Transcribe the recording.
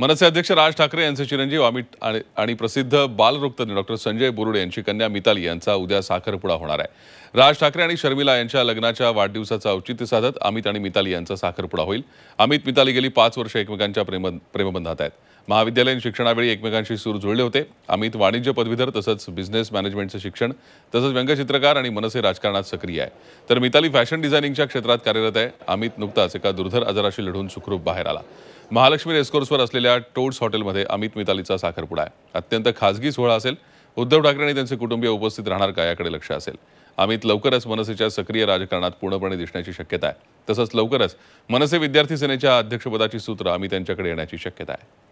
मनसे अध्यक्ष राज ठाकरे यांचे चिरंजीव अमित आणि प्रसिद्ध बालरोगतज्ञ डॉक्टर संजय बोरुडे यांची कन्या मिताली यांचा उद्या साखरपुडा होणार आहे राज ठाकरे आणि शर्मिला यांच्या लग्नाच्या वाढदिवसाचं औचित्य साधत अमित आणि मिताली यांचा साखरपुडा होईल अमित मिताली गेली पाच वर्ष एकमेकांच्या प्रेम प्रेमबंधात आहेत महाविद्यालयीन शिक्षणावेळी एकमेकांशी सूर जुळले होते अमित वाणिज्य पदवीधर तसंच बिझनेस मॅनेजमेंटचं शिक्षण तसंच व्यंगचित्रकार आणि मनसे राजकारणात सक्रिय आहे तर मिताली फॅशन डिझायनिंगच्या क्षेत्रात कार्यरत आहे अमित नुकताच एका दुर्धर आजाराशी लढून सुखरूप बाहेर आला महालक्ष्मी रेसकोर्सवर असलेल्या टोड्स हॉटेलमध्ये अमित मितालीचा साखरपुडा आहे अत्यंत खासगी सोहळा असेल उद्धव ठाकरे आणि त्यांचे कुटुंबीय उपस्थित राहणार का याकडे लक्ष असेल अमित लवकरच मनसेच्या सक्रिय राजकारणात पूर्णपणे दिसण्याची शक्यता आहे तसंच लवकरच मनसे विद्यार्थी सेनेच्या अध्यक्षपदाची सूत्र अमित यांच्याकडे येण्याची शक्यता आहे